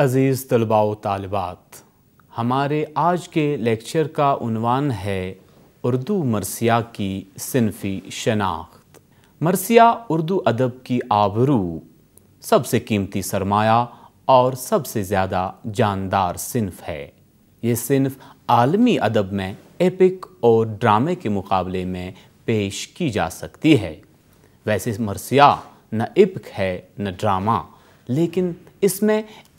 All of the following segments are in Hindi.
अज़ीज़ तलबा वालबात हमारे आज के लेक्चर का उनवान है उर्दू मरसिया की सिनफी शनाख्त मरसिया उर्दू अदब की आबरू सबसे कीमती सरमाया और सबसे ज़्यादा जानदार सिनफ है ये सिनफ आलमी अदब में एपिक और ड्रामे के मुकाबले में पेश की जा सकती है वैसे मरसिया न इपक है न ड्रामा लेकिन इसमें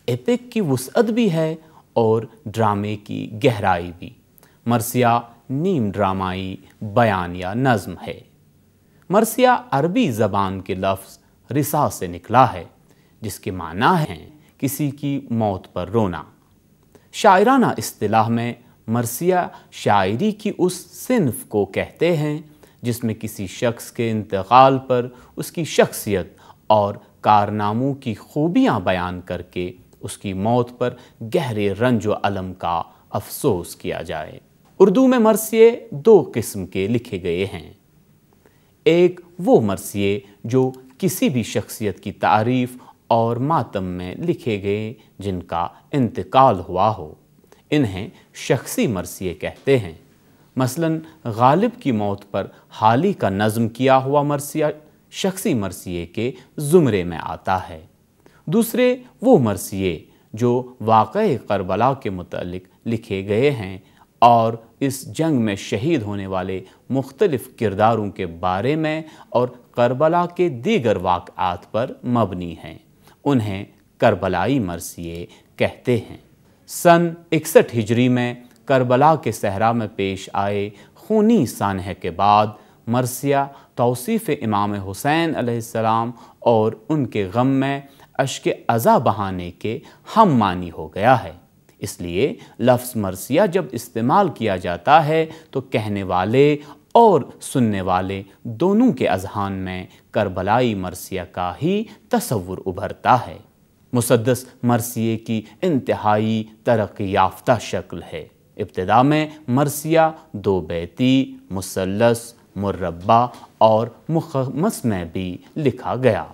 एपिक की वसअत भी है और ड्रामे की गहराई भी मरसिया नीम ड्रामाई बयान या नज़म है मरसिया अरबी ज़बान के लफ्ज़ रिसा से निकला है जिसके माना है किसी की मौत पर रोना शायराना अतलाह में मरसिया शायरी की उस सिनफ को कहते हैं जिसमें किसी शख्स के इंतकाल पर उसकी शख्सियत और कारनामों की खूबियाँ बयान करके उसकी मौत पर गहरे रंज अलम का अफसोस किया जाए उर्दू में मरसिए दो किस्म के लिखे गए हैं एक वो मरसिए जो किसी भी शख्सियत की तारीफ़ और मातम में लिखे गए जिनका इंतकाल हुआ हो इन्हें शख्सी मरसिए कहते हैं मसलन गालिब की मौत पर हाल ही का नज़म किया हुआ मरसिया शख्सी मरसिए के ज़ुमरे में आता है दूसरे वो मरसिए जो वाक़ करबला के मतलब लिखे गए हैं और इस जंग में शहीद होने वाले मुख्तलफ किरदारों के बारे में और करबला के दीगर वाक़ात पर मबनी हैं उन्हें करबलाई मरसिए कहते हैं सन इकसठ हिजरी में करबला के सहरा में पेश आए खूनी सानह के बाद मरसिया तोसीफ़ इमाम हुसैन आसमाम और उनके गम में अश्क अज़ा बहाने के हम मानी हो गया है इसलिए लफ्ज़ मरसिया जब इस्तेमाल किया जाता है तो कहने वाले और सुनने वाले दोनों के अजहान में करबलाई मरसिया का ही तस्वुर उभरता है मुसदस मरसिए की इंतहाई तरक्की याफ्ता शक्ल है इब्तदा में मरसिया दो बैती मुसलस मुरबा और मुखमस में भी लिखा गया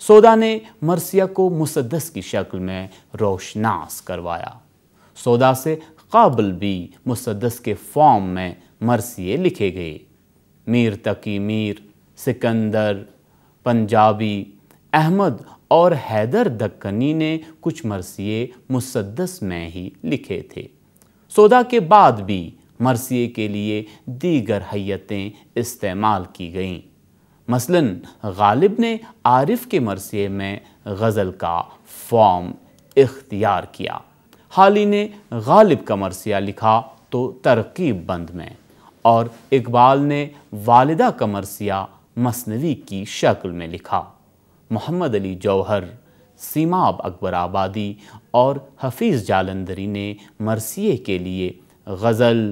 सौदा ने मरसिया को मुसदस की शक्ल में रोशनास करवाया सौदा से काबल भी मुसदस के फॉर्म में मरसिए लिखे गए मीर तकी मीर सिकंदर पंजाबी अहमद और हैदर दक्कनी ने कुछ मरसिए मुसदस में ही लिखे थे सौदा के बाद भी मरसिए के लिए दीगर हैतें इस्तेमाल की गईं मसलन गालिब ने आरिफ के मरसिए में गज़ल का फॉर्म इख्तियार किया हाली ने गालिब का मरसिया लिखा तो तरकीब बंद में और इकबाल ने वालदा का मरसिया मसनवी की शक्ल में लिखा मोहम्मद अली जौहर सीमाब अकबर आबादी और हफीज़ जालंदरी ने मरसिए के लिए गज़ल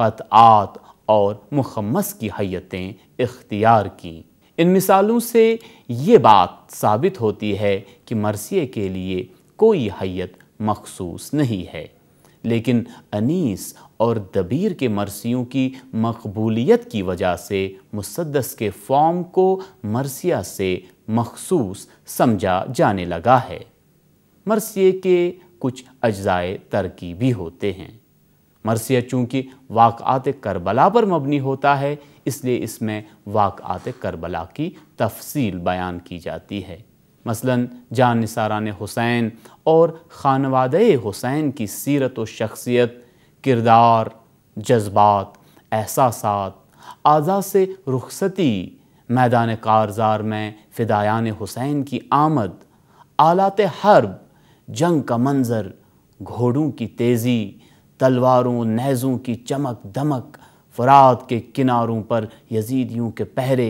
कतआत और मुखमस की हयतें इख्तियार कीं इन मिसालों से ये बात साबित होती है कि मरसिए के लिए कोई हैत मखसूस नहीं है लेकिन अनीस और दबीर के मरसियों की मकबूलियत की वजह से मुसदस के फॉर्म को मरसिया से मखसूस समझा जाने लगा है मरसिए के कुछ अज्जाए तरकी भी होते हैं मरसिया चूँकि वाक़ात करबला पर मबनी होता है इसलिए इसमें वाक़ात करबला की तफसील बयान की जाती है मसलन जान निसारान हुसैन और खानवाद हुसैन की सीरत व शख्सियत किरदार जज्बात एहसास आज़ा से रुखसती मैदान कारजार में फ़िदायान हुसैन की आमद आलात हर्ब जंग का मंज़र घोड़ों की तेज़ी तलवारों नहज़ों की चमक दमक फरात के किनारों पर यजीदियों के पहरे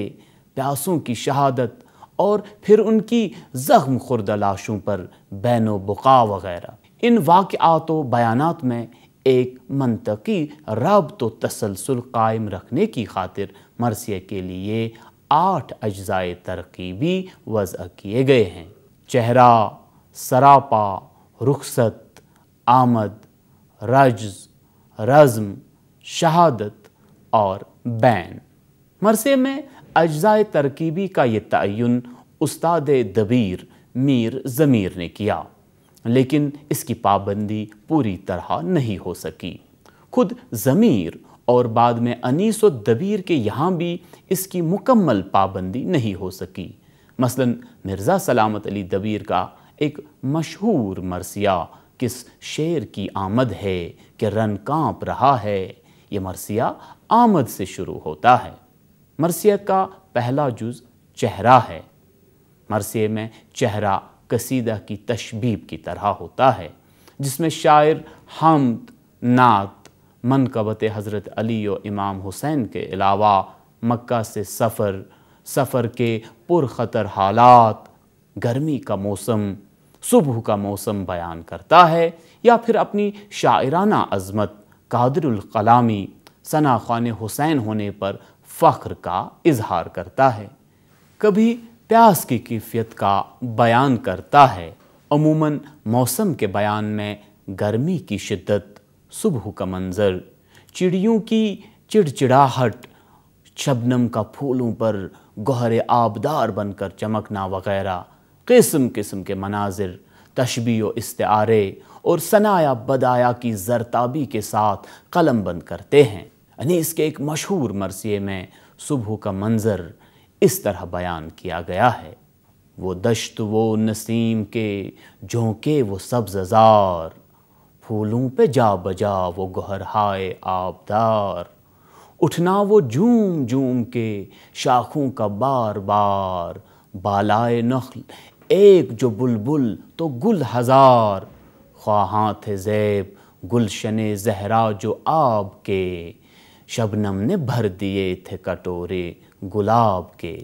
प्यासों की शहादत और फिर उनकी ज़ख्म खुर्द लाशों पर बैन बुका वगैरह इन वाक़ात व बयानात में एक मनतकी रब तो तसलसल कायम रखने की खातिर मरसिया के लिए आठ अज्जाए तरकीबी वज़ किए गए हैं चेहरा सरापा रुखसत आमद रज रज़म शहादत और बैन मरसे में अज्जाए तरकीबी का ये तयन उस्ताद दबीर मीर ज़मीर ने किया लेकिन इसकी पाबंदी पूरी तरह नहीं हो सकी खुद ज़मीर और बाद में अनीस व दबीर के यहाँ भी इसकी मुकम्मल पाबंदी नहीं हो सकी मसलन मिर्ज़ा सलामत अली दबीर का एक मशहूर मरसिया किस शेर की आमद है कि रन कांप रहा है ये मरसिया आमद से शुरू होता है मरसिया का पहला जुज चेहरा है मरसिए में चेहरा कसीदा की तशबीब की तरह होता है जिसमें शायर हमद नात मनकबत हज़रत अली और इमाम हुसैन के अलावा मक्का से सफ़र सफ़र के पुरखतर हालात गर्मी का मौसम सुबह का मौसम बयान करता है या फिर अपनी शायराना अजमत कादरुल कलामी सना खान हुसैन होने पर फ़ख्र का इजहार करता है कभी प्यास की कैफियत का बयान करता है अमूमन मौसम के बयान में गर्मी की शिद्दत सुबह का मंज़र चिड़ियों की चिड़चिड़ाहट शबनम का फूलों पर गहरे आबदार बनकर चमकना वगैरह किस्म किस्म के मनाजिर तशबी व इस्तारे और सनाया बदाया की जरताबी के साथ कलम बंद करते हैं यानी इसके एक मशहूर मरसिए में सुबह का मंज़र इस तरह बयान किया गया है वो दश्त वो नसीम के झोंके वो सब्ज़ार फूलों पे जा बजा वो हाय आबदार उठना वो झूम झूम के शाखों का बार बार बालाए नखल एक जो बुलबुल तो गुल हज़ार ख्वाहाँ थे ज़ैब गुलशन जहरा जो आब के शबनम ने भर दिए थे कटोरे गुलाब के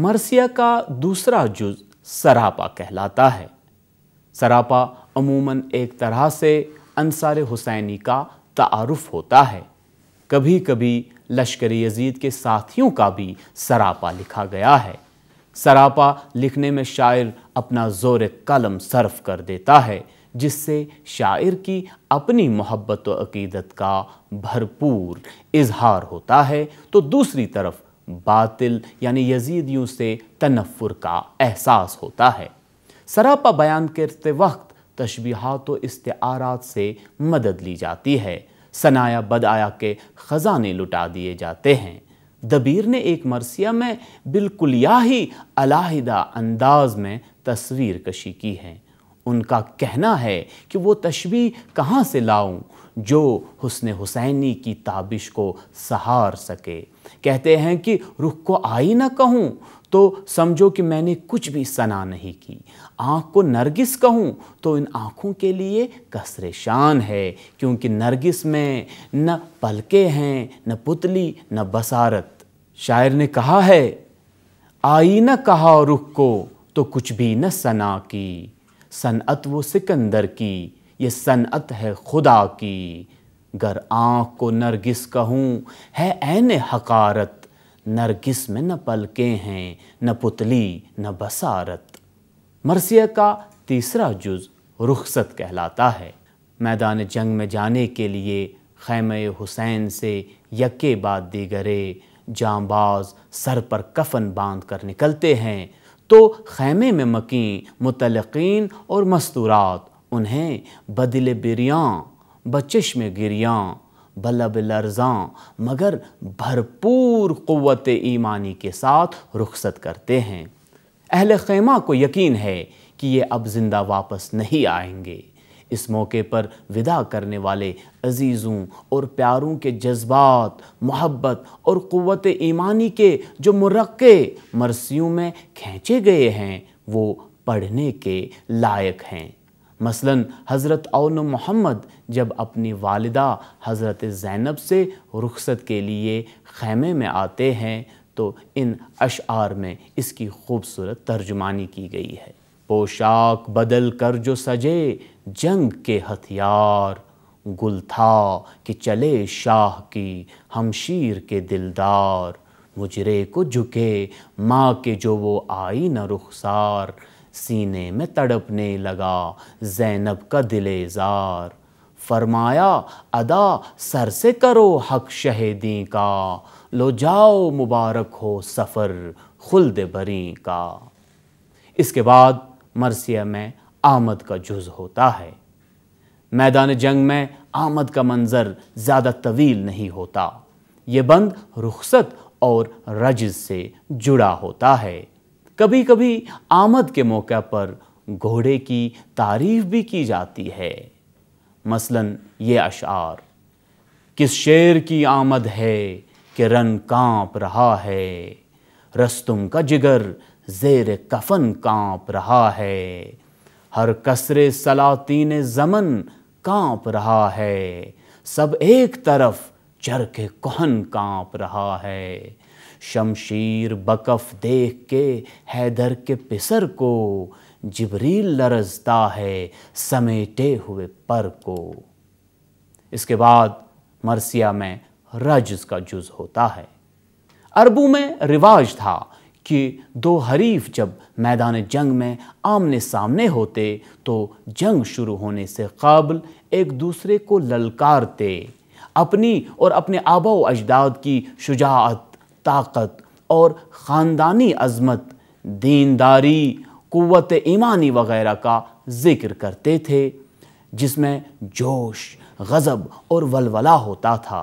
मरसिया का दूसरा जुज सरापा कहलाता है सरापा अमूमन एक तरह से अनसार हुसैनी का तारफ़ होता है कभी कभी लश्कर यजीद के साथियों का भी सरापा लिखा गया है सरापा लिखने में शायर अपना ज़ोर कलम सर्फ कर देता है जिससे शायर की अपनी मोहब्बत अकीदत का भरपूर इजहार होता है तो दूसरी तरफ बातिल यानी यजीदियों से तनफ़ुर का एहसास होता है सरापा बयान करते वक्त तशबीहात व इस्तारात से मदद ली जाती है सनाया बदाया के ख़जाने लुटा दिए जाते हैं दबीर ने एक मरसिया में बिल्कुल या ही अलाहिदा अंदाज में तस्वीर कशी की है उनका कहना है कि वो तशबी कहाँ से लाऊं जो हुसन हुसैनी की ताबिश को सहार सके कहते हैं कि रुख को आई ना कहूँ तो समझो कि मैंने कुछ भी सना नहीं की आँख को नरगिस कहूँ तो इन आँखों के लिए कसरे शान है क्योंकि नरगिस में न पलके हैं न पुतली न बसारत शायर ने कहा है आई न कहा रुख को तो कुछ भी न सना की सनअत वो सिकंदर की ये सनअत है खुदा की गर आँख को नरगिस कहूँ है ऐन हकारत नरगिस में न पलके हैं न पुतली न बसारत मरसिया का तीसरा जुज रुखसत कहलाता है मैदान जंग में जाने के लिए खैम हुसैन से यके बाद दीगरे जांबाज सर पर कफन बांध कर निकलते हैं तो खैमे में मकी मुतलकिन और मस्तूरात उन्हें बदल बिरियाँ बचश में गिरियाँ बलब लर्ज़ाँ मगर भरपूर क़वत ईमानी के साथ रुखसत करते हैं अहल ख़ैमा को यकीन है कि ये अब ज़िंदा वापस नहीं आएंगे इस मौके पर विदा करने वाले अजीज़ों और प्यारों के जज्बात मोहब्बत और क़वत ईमानी के जो मरक़े मरसियों में खींचे गए हैं वो पढ़ने के लायक हैं मसलन हज़रत अवन मोहम्मद जब अपनी वालदा हज़रत ज़ैनब से रुख्सत के लिए ख़ैमे में आते हैं तो इन अशार में इसकी खूबसूरत तर्जुमानी की गई है पोशाक बदल कर जो सजे जंग के हथियार गुल था कि चले शाह की हमशीर के दिलदार मुजरे को झुके माँ के जो वो आई न रुखसार सीने में तड़पने लगा जैनब का दिलेजार फरमाया अदा सर से करो हक शहीदी का लो जाओ मुबारक हो सफ़र खुल्द बरी का इसके बाद मरसिया में आमद का जुज होता है मैदान जंग में आमद का मंज़र ज़्यादा तवील नहीं होता यह बंद रुखसत और रज से जुड़ा होता है कभी कभी आमद के मौके पर घोड़े की तारीफ भी की जाती है मसलन ये अशार किस शेर की आमद है कि रन कांप रहा है रस्तुम का जिगर जेर कफन कांप रहा है हर कसरे सलातीन जमन कांप रहा है सब एक तरफ चर के कोहन कांप रहा है शमशीर बकफ देख के हैदर के पिसर को जिबरील लरजता है समेटे हुए पर को इसके बाद मरसिया में रज का जुज होता है अरबू में रिवाज था कि दो हरीफ जब मैदान जंग में आमने सामने होते तो जंग शुरू होने से कबल एक दूसरे को ललकारते अपनी और अपने आबा अजदाद की शुजात ताकत और ख़ानदानी अजमत दीनदारी क़वत ईमानी वगैरह का ज़िक्र करते थे जिसमें जोश गज़ब और वलवला होता था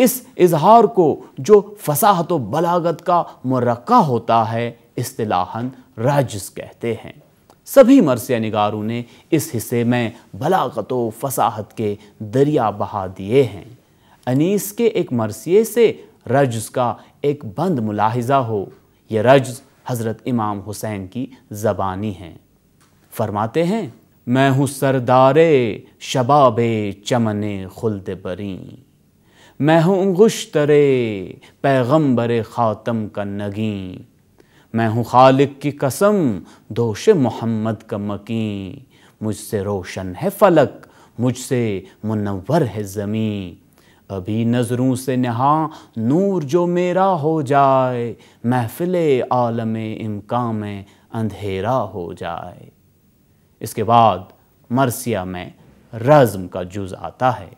इस इजहार को जो फसाहत बलागत का मरक़ा होता है असलाहन राजस कहते हैं सभी मरसिया नगारों ने इस हिस्से में बलागत व फसाहत के दरिया बहा दिए हैं अनीस के एक मरसिए से रज्ज का एक बंद मुलाहिजा हो यह रज हज़रत इमाम हुसैन की ज़बानी है फरमाते हैं मैं हूँ सरदारे शबाब चमन खुलद बरी मैं हूँ गुश्तरे पैगम्बर ख़ातम का नगी मैं हूँ खालिक की कसम दोष मोहम्मद का मकी मुझसे रोशन है फलक मुझसे मुनवर है ज़मीं अभी नज़रों से नहा नूर जो मेरा हो जाए महफिल आलम इमकाम में अंधेरा हो जाए इसके बाद मरसिया में रज़म का जुज़ आता है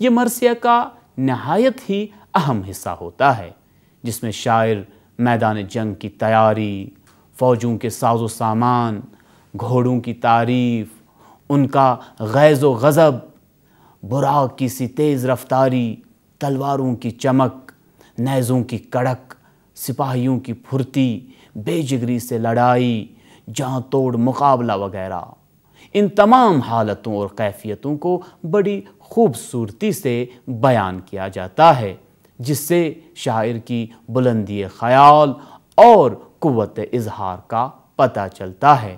ये मरसिया का नहायत ही अहम हिस्सा होता है जिसमें शायर मैदान जंग की तैयारी फ़ौजों के साजो सामान घोड़ों की तारीफ़ उनका गैज़ व गज़ब बुरा की सी तेज़ रफ्तारी तलवारों की चमक नैज़ों की कड़क सिपाहियों की फुर्ती बेजिगरी से लड़ाई जहाँ तोड़ मुकाबला वगैरह इन तमाम हालतों और कैफियतों को बड़ी खूबसूरती से बयान किया जाता है जिससे शायर की बुलंदी ख्याल और क़वत इजहार का पता चलता है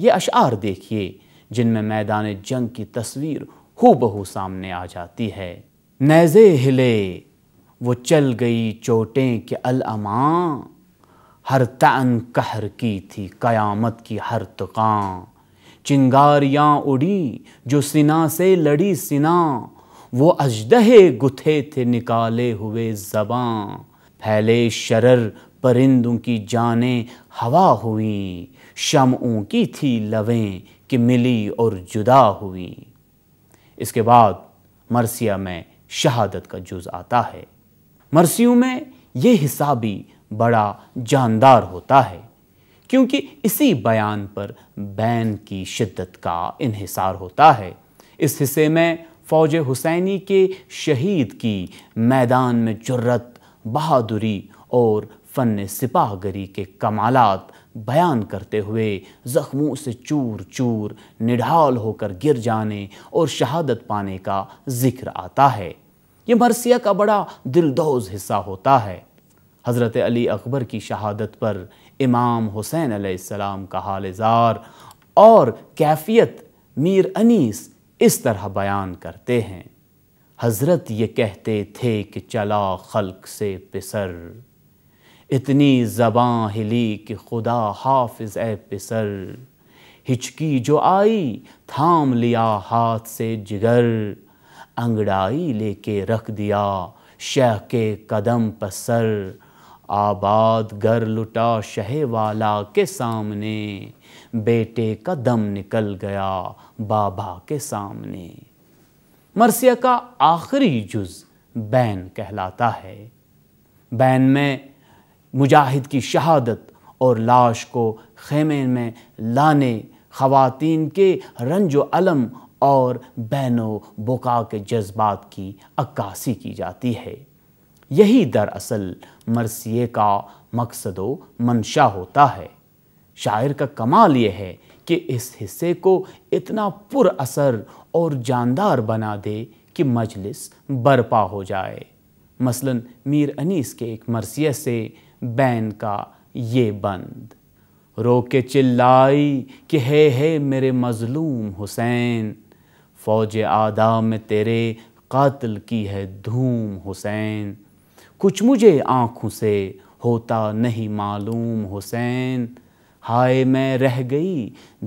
ये अशार देखिए जिनमें मैदान जंग की तस्वीर हो बहू सामने आ जाती है नैज़े हिले वो चल गई चोटें के अलमां हर तन कहर की थी क़यामत की हर तुकां चिंगारियाँ उड़ी जो सिना से लड़ी सिना वो अजदहे गुथे थे निकाले हुए जबां फैले शरर परिंदों की जाने हवा हुई शमों की थी लवें कि मिली और जुदा हुई इसके बाद मरसिया में शहादत का जुज आता है मरसियों में ये हिस्सा भी बड़ा जानदार होता है क्योंकि इसी बयान पर बैन की शिद्दत का इहिसार होता है इस हिस्से में फ़ौज हुसैनी के शहीद की मैदान में जुर्रत बहादुरी और फ़न सिपाहगरी के कमालात बयान करते हुए ज़ख्मों से चूर चूर निढाल होकर गिर जाने और शहादत पाने का जिक्र आता है ये मरसिया का बड़ा दिलदोज हिस्सा होता है हज़रत अली अकबर की शहादत पर इमाम हुसैन आसमाम का हाल ज़ार और कैफियत मीर अनीस इस तरह बयान करते हैं हज़रत ये कहते थे कि चला खल्क से पिसर इतनी ज़बाँ हिली कि खुदा हाफिज ए पिसर हिचकी जो आई थाम लिया हाथ से जिगर अंगड़ाई लेके रख दिया शह के कदम पसर सर आबाद घर लुटा शहे वाला के सामने बेटे का दम निकल गया बाबा के सामने मरसिया का आखिरी जुज बैन कहलाता है बैन में मुजाहिद की शहादत और लाश को खेमे में लाने ख़वातीन के रंजो अलम और बैनो बुका के जज्बात की अक्कासी की जाती है यही दरअसल मरसिए का मकसद व मंशा होता है शायर का कमाल यह है कि इस हिस्से को इतना पुर असर और जानदार बना दे कि मजलिस बरपा हो जाए मसलन मीर अनीस के एक मरसिए से बैन का ये बंद रो के चिल्लाई कि हे हे मेरे मजलूम हुसैन फौज आदा में तेरे कातिल की है धूम हुसैन कुछ मुझे आँखों से होता नहीं मालूम हुसैन हाय मैं रह गई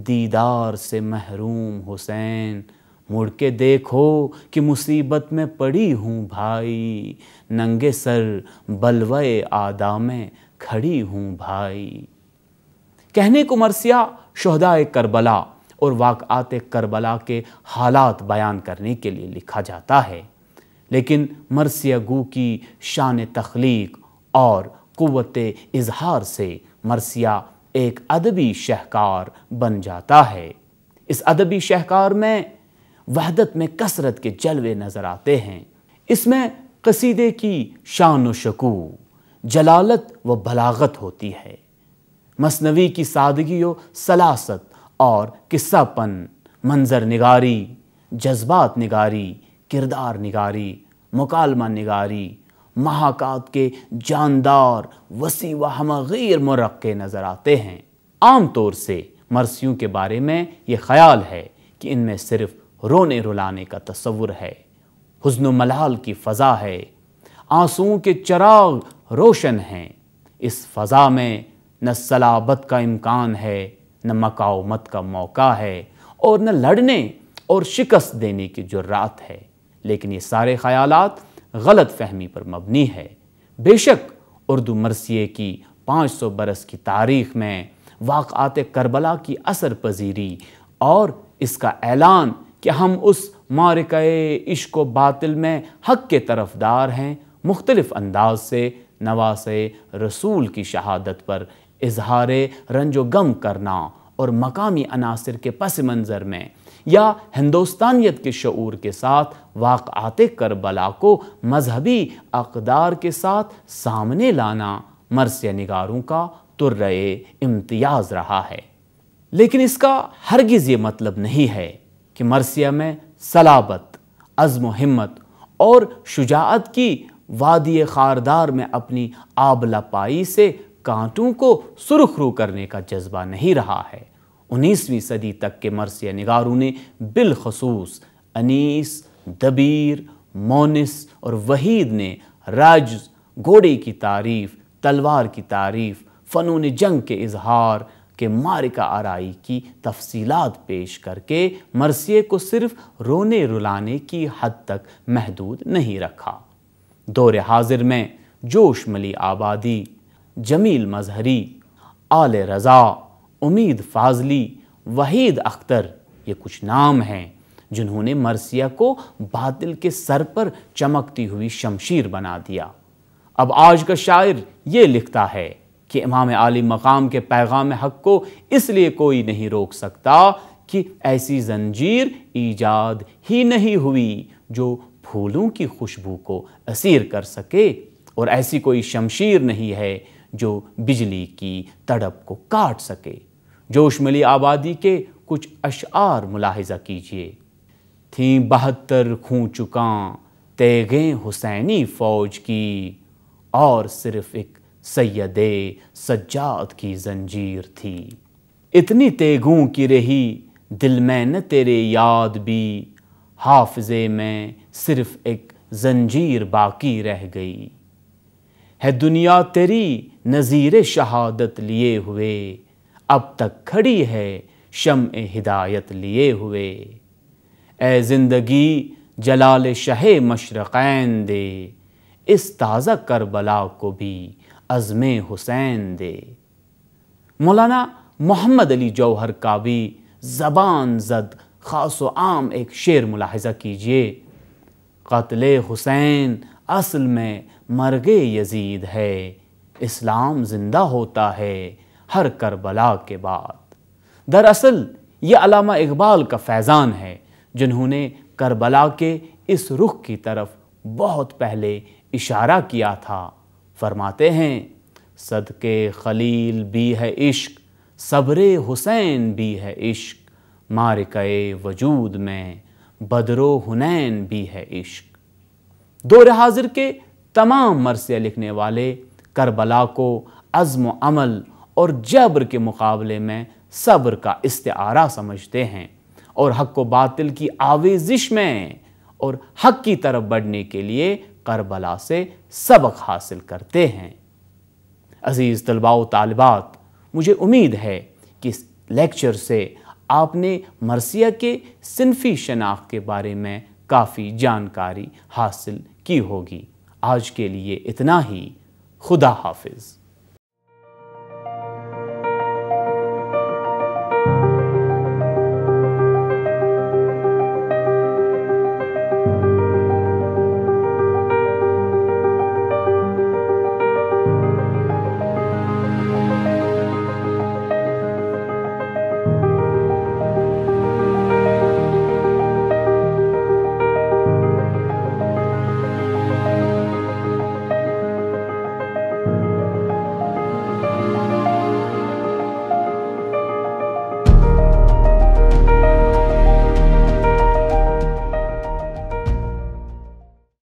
दीदार से महरूम हुसैन मुड़ के देखो कि मुसीबत में पड़ी हूँ भाई नंगे सर बलवे आदा में खड़ी हूँ भाई कहने को मरसिया शहदाय करबला और वाकआत करबला के हालात बयान करने के लिए लिखा जाता है लेकिन मरसिया गु की शान तख्लीक और क़वत इजहार से मरसिया एक अदबी शहकार बन जाता है इस अदबी शहकार में वहदत में कसरत के जलवे नज़र आते हैं इसमें कसीदे की शान व शकू जलालत व बलागत होती है मसनवी की सादगी व सलासत और किस्सापन मंजर निगारी जज्बात निगारी किरदार निगारी मकालमा निगारी महाकात के जानदार वसी व हम गैर मरक़े नज़र आते हैं आम तौर से मरसियों के बारे में ये ख्याल है कि इनमें सिर्फ रोने रुलाने का तस्वुर है हजन मलाल की फ़ज़ा है आंसुओं के चराग रोशन हैं इस फ़ज़ा में न सलाबत का इम्कान है न मकाउमत का मौका है और न लड़ने और शिकस्त देने की जुर्रात है लेकिन ये सारे ख्याल गलत फहमी पर मबनी है बेशक उर्दू मरसिए की 500 बरस की तारीख में वाक़ात करबला की असर पजीरी और इसका ऐलान कि हम उस मारक इश्क बातिल में हक के तरफदार हैं मुख्तलफ़ अंदाज से नवास रसूल की शहादत पर इजहार रंजो गम करना और मकामी अनासर के पस मंज़र में या हिंदुस्तानियत के शूर के साथ वाक़ात करबला को मजहबी अकदार के साथ सामने लाना मरसिया नगारों का तुर्र इम्तियाज़ रहा है लेकिन इसका हरगिज़ ये मतलब नहीं है कि मरसिया में सलाबत अज़म हिम्मत और शुजात की वादी खारदार में अपनी आबला पाई से कांटों को सुरखरू करने का जज्बा नहीं रहा है उन्नीसवीं सदी तक के मरसिया नगारों ने बिलखसूस अनीस दबीर मोनिस और वहीद ने राज घोड़े की तारीफ़ तलवार की तारीफ़ फ़नून जंग के इजहार के मारिका आरई की तफसीलात पेश करके मरसिए को सिर्फ रोने रुलाने की हद तक महदूद नहीं रखा दौर हाजिर में जोश मली आबादी जमील मजहरी आल रज़ा उम्मीद फाजली वहीद अख्तर ये कुछ नाम हैं जिन्होंने मरसिया को बादल के सर पर चमकती हुई शमशीर बना दिया अब आज का शायर ये लिखता है कि इमाम आली मकाम के पैगाम हक को इसलिए कोई नहीं रोक सकता कि ऐसी जंजीर ईजाद ही नहीं हुई जो फूलों की खुशबू को असीर कर सके और ऐसी कोई शमशीर नहीं है जो बिजली की तड़प को काट सके जोश मिली आबादी के कुछ अशार मुलाहजा कीजिए थी बहत्तर खूं चुका तेगें हुसैनी फ़ौज की और सिर्फ एक सैद सज्जाद की जंजीर थी इतनी तेगों की रही दिल में न तेरे याद भी हाफजे में सिर्फ एक जंजीर बाकी रह गई है दुनिया तेरी नज़ीर शहादत लिए हुए अब तक खड़ी है शम हिदायत लिए हुए ए ज़िंदगी जलाल शह मशरक़ैन दे इस ताज़ा करबला को भी अज़म हुसैन दे मौलाना मोहम्मद अली जौहर का भी ज़बान जद ख़ास आम एक शेर मुलाहजा कीजिए कत्ल हुसैन असल में मरगे यजीद है इस्लाम ज़िंदा होता है हर करबला के बाद दरअसल ये अलामा इकबाल का फैज़ान है जिन्होंने करबला के इस रुख की तरफ बहुत पहले इशारा किया था फरमाते हैं सदके खलील भी है इश्क सबरे हुसैन भी है इश्क मारिकए वजूद में बदरो हुनैन भी है इश्क दो हाजिर के तमाम मरसिया लिखने वाले करबला को अज़म अमल और जबर के मुकाबले में सब्र का इस्तारा समझते हैं और हक को बातिल की आवेजिश में और हक की तरफ बढ़ने के लिए करबला से सबक हासिल करते हैं अज़ीज़ तलबा तलबात मुझे उम्मीद है कि इस लेक्चर से आपने मरसिया के सिनफी शनाख्त के बारे में काफ़ी जानकारी हासिल की होगी आज के लिए इतना ही खुदा हाफिज़